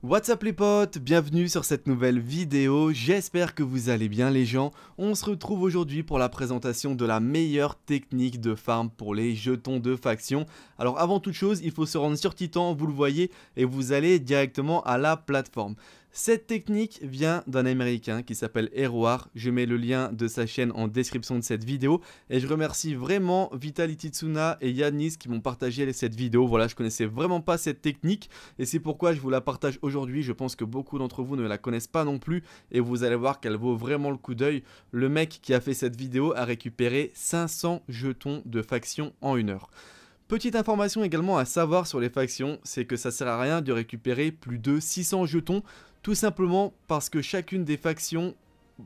What's up les potes, bienvenue sur cette nouvelle vidéo, j'espère que vous allez bien les gens. On se retrouve aujourd'hui pour la présentation de la meilleure technique de farm pour les jetons de faction. Alors avant toute chose, il faut se rendre sur Titan, vous le voyez, et vous allez directement à la plateforme. Cette technique vient d'un américain qui s'appelle Eroar. Je mets le lien de sa chaîne en description de cette vidéo. Et je remercie vraiment Vitality Tsuna et Yanis qui m'ont partagé cette vidéo. Voilà, je connaissais vraiment pas cette technique. Et c'est pourquoi je vous la partage aujourd'hui. Je pense que beaucoup d'entre vous ne la connaissent pas non plus. Et vous allez voir qu'elle vaut vraiment le coup d'œil. Le mec qui a fait cette vidéo a récupéré 500 jetons de faction en une heure. Petite information également à savoir sur les factions, c'est que ça sert à rien de récupérer plus de 600 jetons, tout simplement parce que chacune des factions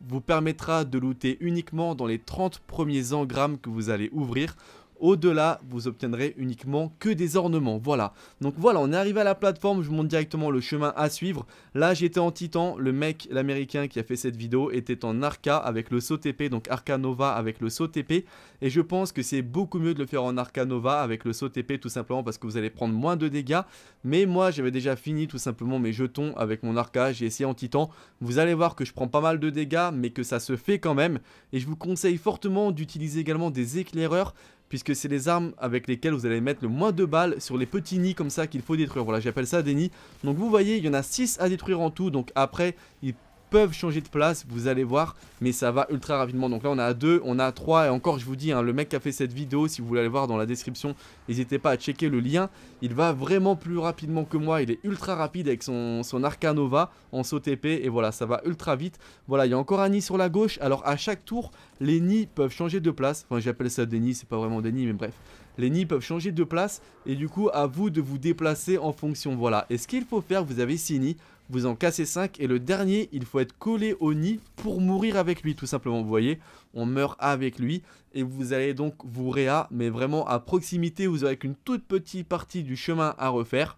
vous permettra de looter uniquement dans les 30 premiers engrammes que vous allez ouvrir, au-delà, vous obtiendrez uniquement que des ornements. Voilà. Donc voilà, on est arrivé à la plateforme. Je vous montre directement le chemin à suivre. Là, j'étais en titan. Le mec, l'américain qui a fait cette vidéo, était en arca avec le saut TP. Donc arca nova avec le saut TP. Et je pense que c'est beaucoup mieux de le faire en arca nova avec le saut TP tout simplement parce que vous allez prendre moins de dégâts. Mais moi, j'avais déjà fini tout simplement mes jetons avec mon arca. J'ai essayé en titan. Vous allez voir que je prends pas mal de dégâts mais que ça se fait quand même. Et je vous conseille fortement d'utiliser également des éclaireurs puisque c'est les armes avec lesquelles vous allez mettre le moins de balles sur les petits nids comme ça qu'il faut détruire. Voilà, j'appelle ça des nids. Donc vous voyez, il y en a 6 à détruire en tout, donc après, ils peuvent changer de place, vous allez voir, mais ça va ultra rapidement. Donc là, on a 2, on a 3, et encore, je vous dis, hein, le mec qui a fait cette vidéo, si vous voulez aller voir dans la description, n'hésitez pas à checker le lien. Il va vraiment plus rapidement que moi, il est ultra rapide avec son, son Arcanova en saut TP, et voilà, ça va ultra vite. Voilà, il y a encore un nid sur la gauche, alors à chaque tour, les nids peuvent changer de place. Enfin, j'appelle ça des nids, c'est pas vraiment des nids, mais bref. Les nids peuvent changer de place et du coup, à vous de vous déplacer en fonction. Voilà. Et ce qu'il faut faire, vous avez 6 nids, vous en cassez 5 et le dernier, il faut être collé au nid pour mourir avec lui, tout simplement. Vous voyez, on meurt avec lui et vous allez donc vous réa, mais vraiment à proximité, vous avez qu'une toute petite partie du chemin à refaire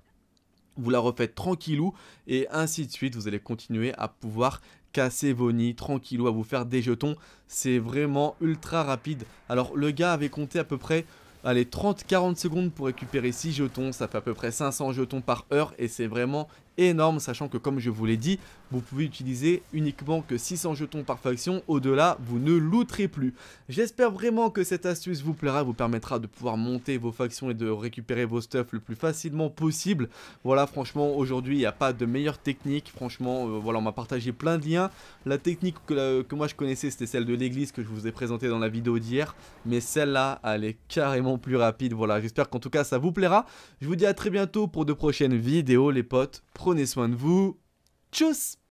vous la refaites tranquillou et ainsi de suite, vous allez continuer à pouvoir casser vos nids tranquillou, à vous faire des jetons. C'est vraiment ultra rapide. Alors le gars avait compté à peu près allez, 30-40 secondes pour récupérer 6 jetons, ça fait à peu près 500 jetons par heure et c'est vraiment énorme, sachant que comme je vous l'ai dit, vous pouvez utiliser uniquement que 600 jetons par faction, au-delà, vous ne looterez plus. J'espère vraiment que cette astuce vous plaira, vous permettra de pouvoir monter vos factions et de récupérer vos stuff le plus facilement possible. Voilà, franchement, aujourd'hui, il n'y a pas de meilleure technique, franchement, euh, voilà, on m'a partagé plein de liens. La technique que, euh, que moi je connaissais, c'était celle de l'église que je vous ai présentée dans la vidéo d'hier, mais celle-là, elle est carrément plus rapide, voilà, j'espère qu'en tout cas, ça vous plaira. Je vous dis à très bientôt pour de prochaines vidéos, les potes prenez soin de vous. Tchuss